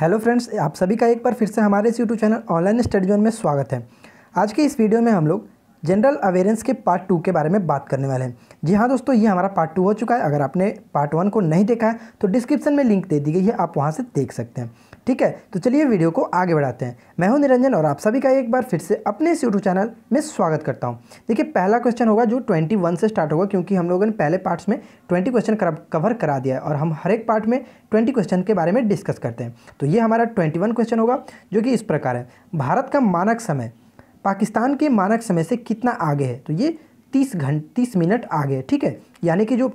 hello friends आप सभी का एक बार फिर से हमारे इस YouTube channel online study zone में स्वागत है आज के इस वीडियो में हम लोग जनरल अवेयरेंस के पार्ट टू के बारे में बात करने वाले हैं जी हाँ दोस्तों ये हमारा पार्ट टू हो चुका है अगर आपने पार्ट वन को नहीं देखा है तो डिस्क्रिप्शन में लिंक दे दी गई है आप वहाँ से देख सकते हैं ठीक है तो चलिए वीडियो को आगे बढ़ाते हैं मैं हूँ निरंजन और आप सभी का एक बार फिर से अपने इस यूट्यूब चैनल में स्वागत करता हूँ देखिए पहला क्वेश्चन होगा जो ट्वेंटी से स्टार्ट होगा क्योंकि हम लोगों ने पहले पार्ट्स में ट्वेंटी क्वेश्चन कवर करा दिया है और हम हर एक पार्ट में ट्वेंटी क्वेश्चन के बारे में डिस्कस करते हैं तो ये हमारा ट्वेंटी क्वेश्चन होगा जो कि इस प्रकार है भारत का मानक समय पाकिस्तान के मानक समय से कितना आगे है तो ये तीस घंटे तीस मिनट आगे है ठीक है यानी कि जो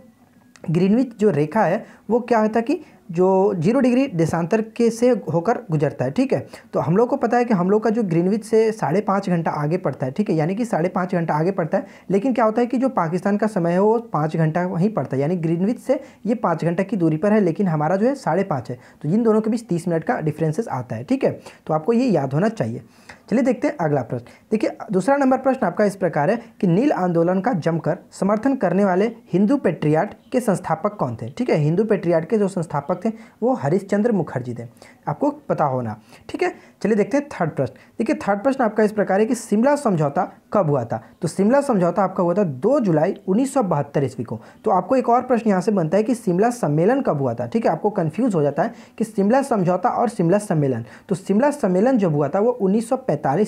ग्रीनविच जो रेखा है वो क्या होता है कि जो जीरो डिग्री देशांतर के से होकर गुजरता है ठीक है तो हम लोग को पता है कि हम लोग का जो ग्रीनविच से साढ़े पाँच घंटा आगे पड़ता है ठीक है यानी कि साढ़े पाँच घंटा आगे पड़ता है लेकिन क्या होता है कि जो पाकिस्तान का समय है वो पाँच घंटा वहीं पड़ता है यानी ग्रीनविच से ये पाँच घंटा की दूरी पर है लेकिन हमारा जो है साढ़े पाँच है तो इन दोनों के बीच तीस मिनट का डिफ्रेंसेस आता है ठीक है तो आपको ये याद होना चाहिए चलिए देखते हैं अगला प्रश्न देखिए दूसरा नंबर प्रश्न आपका इस प्रकार है कि नील आंदोलन का जमकर समर्थन करने वाले हिंदू पेट्रियाट के संस्थापक कौन थे ठीक है हिंदू पेट्रियाट के जो संस्थापक थे वो हरिश्चंद्र मुखर्जी थे आपको पता होना ठीक है चलिए देखते हैं थर्ड प्रश्न देखिए थर्ड प्रश्न आपका इस प्रकार है कि शिमला समझौता कब हुआ था तो शिमला समझौता आपका हुआ था दो जुलाई उन्नीस ईस्वी को तो आपको एक और प्रश्न यहाँ से बनता है कि शिमला सम्मेलन कब हुआ था ठीक है आपको कन्फ्यूज़ हो जाता है कि शिमला समझौता और शिमला सम्मेलन तो शिमला सम्मेलन जब हुआ था वो उन्नीस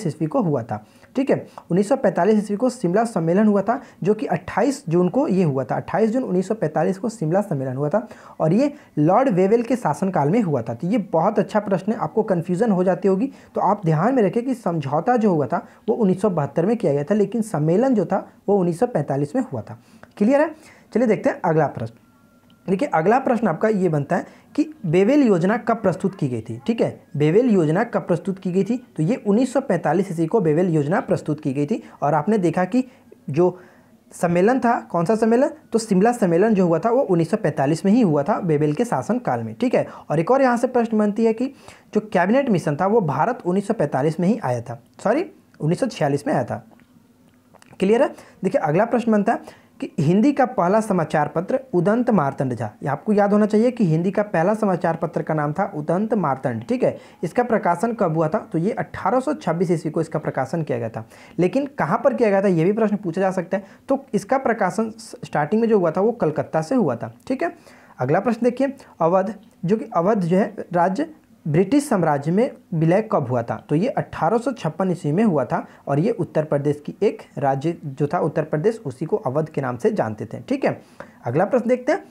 ईस्वी को हुआ था ठीक है 1945 ईस्वी को शिमला सम्मेलन हुआ था जो कि 28 जून को ये हुआ था 28 जून 1945 को शिमला सम्मेलन हुआ था और ये लॉर्ड वेवेल के शासनकाल में हुआ था तो ये बहुत अच्छा प्रश्न है आपको कन्फ्यूज़न हो जाती होगी तो आप ध्यान में रखें कि समझौता जो हुआ था वो उन्नीस में किया किया गया था लेकिन सम्मेलन जो था वो 1945 में हुआ था क्लियर है चलिए देखते हैं अगला प्रश्न देखिए अगला प्रश्न आपका ये बनता है कि बेवेल योजना कब प्रस्तुत की गई थी ठीक है बेवेल योजना कब प्रस्तुत की गई थी तो ये 1945 सौ को बेवेल योजना प्रस्तुत की गई थी और आपने देखा कि जो सम्मेलन था कौन सा सम्मेलन तो शिमला सम्मेलन जो हुआ था वो 1945 में ही हुआ था बेबेल के शासन काल में ठीक है और एक और यहाँ से प्रश्न बनती है कि जो कैबिनेट मिशन था वो भारत 1945 में ही आया था सॉरी 1946 में आया था क्लियर है देखिए अगला प्रश्न बनता है कि हिंदी का पहला समाचार पत्र उदंत मारतंड झा आपको याद होना चाहिए कि हिंदी का पहला समाचार पत्र का नाम था उदंत मारतंड ठीक है इसका प्रकाशन कब हुआ था तो ये 1826 ईस्वी को इसका प्रकाशन किया गया था लेकिन कहाँ पर किया गया था ये भी प्रश्न पूछा जा सकता है तो इसका प्रकाशन स्टार्टिंग में जो हुआ था वो कलकत्ता से हुआ था ठीक है अगला प्रश्न देखिए अवध जो कि अवध जो है राज्य ब्रिटिश साम्राज्य में विलय कब हुआ था तो ये अट्ठारह ईस्वी में हुआ था और ये उत्तर प्रदेश की एक राज्य जो था उत्तर प्रदेश उसी को अवध के नाम से जानते थे ठीक है अगला प्रश्न देखते हैं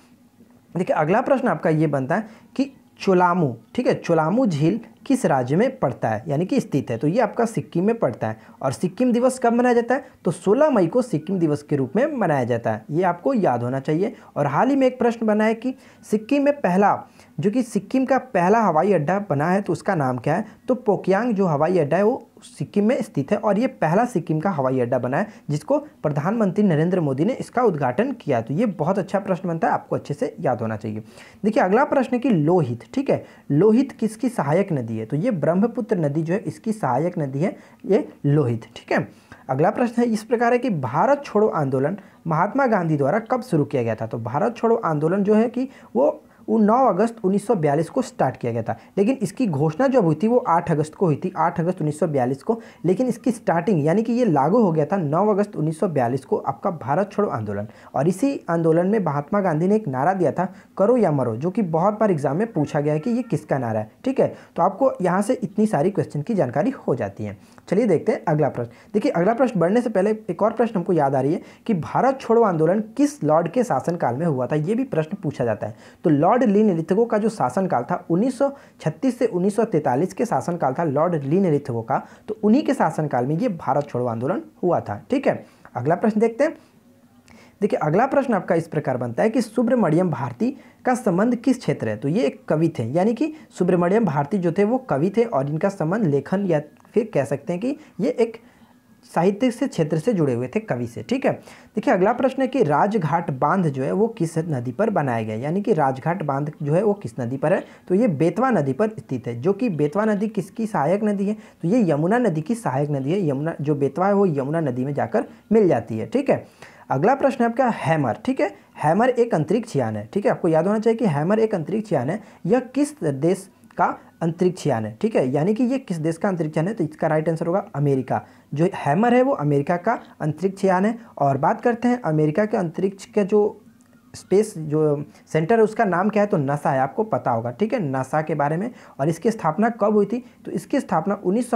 देखिए अगला प्रश्न आपका ये बनता है कि चोलामू ठीक है चोलामू झील किस राज्य में पड़ता है यानी कि स्थित है तो ये आपका सिक्किम में पड़ता है और सिक्किम दिवस कब मनाया जाता है तो 16 मई को सिक्किम दिवस के रूप में मनाया जाता है ये आपको याद होना चाहिए और हाल ही में एक प्रश्न बना है कि सिक्किम में पहला जो कि सिक्किम का पहला हवाई अड्डा बना है तो उसका नाम क्या है तो पोकियांग जो हवाई अड्डा है वो सिक्किम में स्थित है और ये पहला सिक्किम का हवाई अड्डा बना है जिसको प्रधानमंत्री नरेंद्र मोदी ने इसका उद्घाटन किया तो ये बहुत अच्छा प्रश्न बनता है आपको अच्छे से याद होना चाहिए देखिए अगला प्रश्न है कि लोहित ठीक है लोहित किसकी सहायक नदी है तो ये ब्रह्मपुत्र नदी जो है इसकी सहायक नदी है ये लोहित ठीक है अगला प्रश्न है इस प्रकार है कि भारत छोड़ो आंदोलन महात्मा गांधी द्वारा कब शुरू किया गया था तो भारत छोड़ो आंदोलन जो है कि वो वो 9 अगस्त 1942 को स्टार्ट किया गया था लेकिन इसकी घोषणा जब हुई थी वो 8 अगस्त को हुई थी 8 अगस्त 1942 को लेकिन इसकी स्टार्टिंग यानी कि ये लागू हो गया था 9 अगस्त 1942 को आपका भारत छोड़ो आंदोलन और इसी आंदोलन में महात्मा गांधी ने एक नारा दिया था करो या मरो जो कि बहुत बार एग्जाम में पूछा गया है कि ये किसका नारा है ठीक है तो आपको यहाँ से इतनी सारी क्वेश्चन की जानकारी हो जाती है चलिए देखते हैं अगला प्रश्न देखिए अगला प्रश्न बढ़ने से पहले एक और प्रश्न हमको याद आ रही है कि भारत छोड़ो आंदोलन किस लॉर्ड के शासनकाल में हुआ था ये भी प्रश्न पूछा जाता है तो लॉर्ड लॉर्ड लीन रिथगो का जो शासनकाल था 1936 से 1943 के शासनकाल था लॉर्ड लीन रिथगो का तो उन्हीं के शासनकाल में ये भारत छोड़ो आंदोलन हुआ था ठीक है अगला प्रश्न देखते हैं देखिए अगला प्रश्न आपका इस प्रकार बनता है कि सुब्रमण्यम भारती का संबंध किस क्षेत्र है तो ये एक कवि थे यानी कि सुब्रमण्यम भारती जो थे वो कवि थे और इनका संबंध लेखन या फिर कह सकते हैं कि ये एक साहित्य से क्षेत्र से जुड़े हुए थे कवि से ठीक है देखिए अगला प्रश्न है कि राजघाट बांध जो है वो किस नदी पर बनाया गया यानी कि राजघाट बांध जो है वो किस नदी पर है तो ये बेतवा नदी पर स्थित है जो कि बेतवा नदी किसकी सहायक नदी है तो ये यमुना नदी की सहायक नदी है यमुना जो बेतवा है वो यमुना नदी में जाकर मिल जाती है ठीक है अगला प्रश्न है आपका हैमर ठीक है हैमर एक अंतरिक्ष यान है ठीक है आपको याद होना चाहिए कि हैमर एक अंतरिक्ष यान है यह किस देश का अंतरिक्ष यान है ठीक है यानी कि ये किस देश का अंतरिक्ष यान है तो इसका राइट आंसर होगा अमेरिका जो हैमर है वो अमेरिका का अंतरिक्ष यान है और बात करते हैं अमेरिका के अंतरिक्ष का जो स्पेस जो सेंटर है उसका नाम क्या है तो नासा है आपको पता होगा ठीक है नासा के बारे में और इसकी स्थापना कब हुई थी तो इसकी स्थापना उन्नीस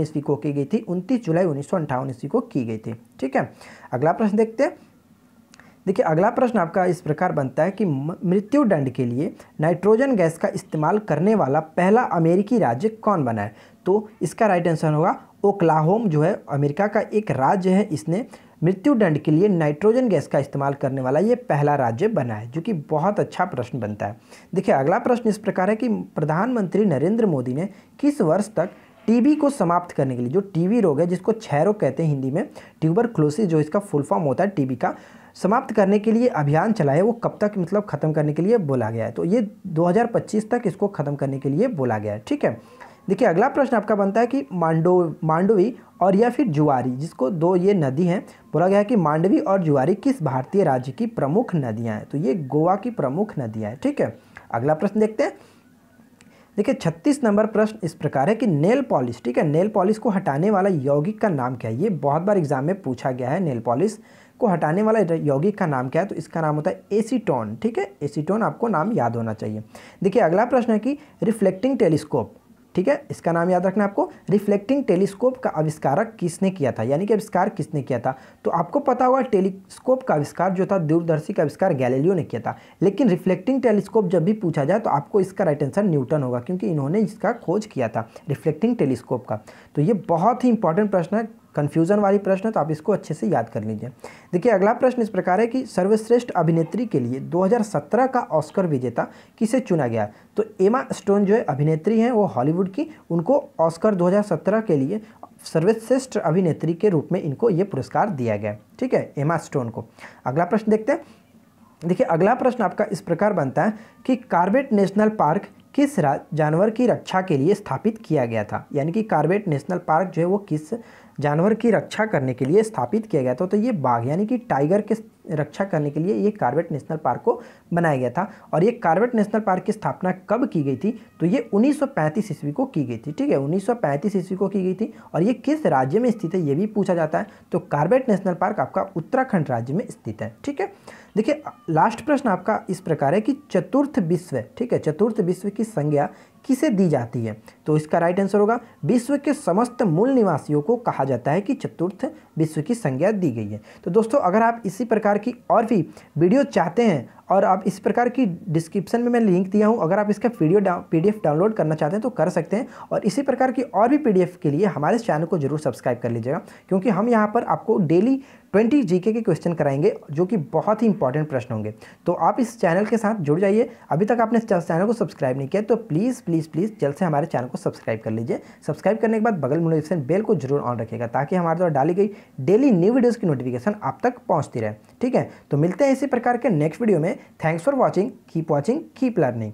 ईस्वी को की गई थी उनतीस जुलाई उन्नीस ईस्वी को की गई थी ठीक है अगला प्रश्न देखते हैं देखिए अगला प्रश्न आपका इस प्रकार बनता है कि मृत्यु दंड के लिए नाइट्रोजन गैस का इस्तेमाल करने वाला पहला अमेरिकी राज्य कौन बना है तो इसका राइट आंसर होगा ओक्लाहोम जो है अमेरिका का एक राज्य है इसने मृत्यु दंड के लिए नाइट्रोजन गैस का इस्तेमाल करने वाला ये पहला राज्य बना है जो कि बहुत अच्छा प्रश्न बनता है देखिए अगला प्रश्न इस प्रकार है कि प्रधानमंत्री नरेंद्र मोदी ने किस वर्ष तक टीबी को समाप्त करने के लिए जो टीबी रोग है जिसको क्षय रोग कहते हैं हिंदी में ट्यूबर क्लोसिस जो इसका फुल फॉर्म होता है टीबी का समाप्त करने के लिए अभियान चलाए वो कब तक मतलब ख़त्म करने के लिए बोला गया है तो ये 2025 तक इसको ख़त्म करने के लिए बोला गया है ठीक है देखिए अगला प्रश्न आपका बनता है कि मांडो मांडवी और या फिर जुआरी जिसको दो ये नदी हैं बोला गया है कि मांडवी और जुआरी किस भारतीय राज्य की प्रमुख नदियाँ हैं तो ये गोवा की प्रमुख नदियाँ हैं ठीक है अगला प्रश्न देखते हैं देखिए छत्तीस नंबर प्रश्न इस प्रकार है कि नेल पॉलिश ठीक है नेल पॉलिश को हटाने वाला यौगिक का नाम क्या है ये बहुत बार एग्जाम में पूछा गया है नेल पॉलिश को हटाने वाला यौगिक का नाम क्या है तो इसका नाम होता है एसीटोन ठीक है एसीटोन आपको नाम याद होना चाहिए देखिए अगला प्रश्न है कि रिफ्लेक्टिंग टेलीस्कोप ठीक है इसका नाम याद रखना आपको रिफ्लेक्टिंग टेलीस्कोप का आविष्कारक किसने किया था यानी कि आविष्कार किसने किया था तो आपको पता होगा टेलीस्कोप का आविष्कार जो था दूरदर्शी का आविष्कार गैलेलियो ने किया था लेकिन रिफ्लेक्टिंग टेलीस्कोप जब भी पूछा जाए तो आपको इसका राइट आंसर न्यूटन होगा क्योंकि इन्होंने इसका खोज किया था रिफ्लेक्टिंग टेलीस्कोप का तो ये बहुत ही इंपॉर्टेंट प्रश्न है कन्फ्यूज़न वाली प्रश्न है तो आप इसको अच्छे से याद कर लीजिए देखिए अगला प्रश्न इस प्रकार है कि सर्वश्रेष्ठ अभिनेत्री के लिए 2017 का ऑस्कर विजेता किसे चुना गया तो एमा स्टोन जो है अभिनेत्री हैं वो हॉलीवुड की उनको ऑस्कर 2017 के लिए सर्वश्रेष्ठ अभिनेत्री के रूप में इनको ये पुरस्कार दिया गया ठीक है एमा स्टोन को अगला प्रश्न देखते हैं देखिए अगला प्रश्न आपका इस प्रकार बनता है कि कार्बेट नेशनल पार्क किस जानवर की रक्षा के लिए स्थापित किया गया था यानी कि कार्बेट नेशनल पार्क जो है वो किस जानवर की रक्षा करने के लिए स्थापित किया गया था तो ये बाघ यानी कि टाइगर के रक्षा करने के लिए ये कार्बेट नेशनल पार्क को बनाया गया था और ये कार्बेट नेशनल पार्क की स्थापना कब की गई थी तो ये 1935 ईस्वी को की गई थी ठीक है 1935 ईस्वी को की गई थी और ये किस राज्य में स्थित है ये भी पूछा जाता है तो कार्बेट नेशनल पार्क आपका उत्तराखंड राज्य में स्थित है ठीक है देखिए लास्ट प्रश्न आपका इस प्रकार है कि चतुर्थ विश्व ठीक है चतुर्थ विश्व की संज्ञा किसे दी जाती है तो इसका राइट आंसर होगा विश्व के समस्त मूल निवासियों को कहा जाता है कि चतुर्थ विश्व की संज्ञा दी गई है तो दोस्तों अगर आप इसी प्रकार की और भी वीडियो चाहते हैं और आप इस प्रकार की डिस्क्रिप्शन में मैं लिंक दिया हूँ अगर आप इसका वीडियो डाउ पीडीएफ डाउनलोड करना चाहते हैं तो कर सकते हैं और इसी प्रकार की और भी पीडीएफ के लिए हमारे चैनल को जरूर सब्सक्राइब कर लीजिएगा क्योंकि हम यहाँ पर आपको डेली ट्वेंटी जीके के क्वेश्चन कराएंगे जो कि बहुत ही इंपॉर्टेंट प्रश्न होंगे तो आप इस चैनल के साथ जुड़ जाइए अभी तक आपने चैनल को सब्सक्राइब नहीं किया तो प्लीज़ प्लीज़ प्लीज़ प्लीज़ जल्द से हमारे चैनल को सब्सक्राइब कर लीजिए सब्सक्राइब करने के बाद बगल में नोटिफिकेशन बेल को जरूर ऑन रखेगा ताकि हमारे द्वारा डाली गई डेली न्यू वीडियोज़ की नोटिफिकेशन आप तक पहुँचती रहे ठीक है तो मिलते हैं इसी प्रकार के नेक्स्ट वीडियो में thanks for watching keep watching keep learning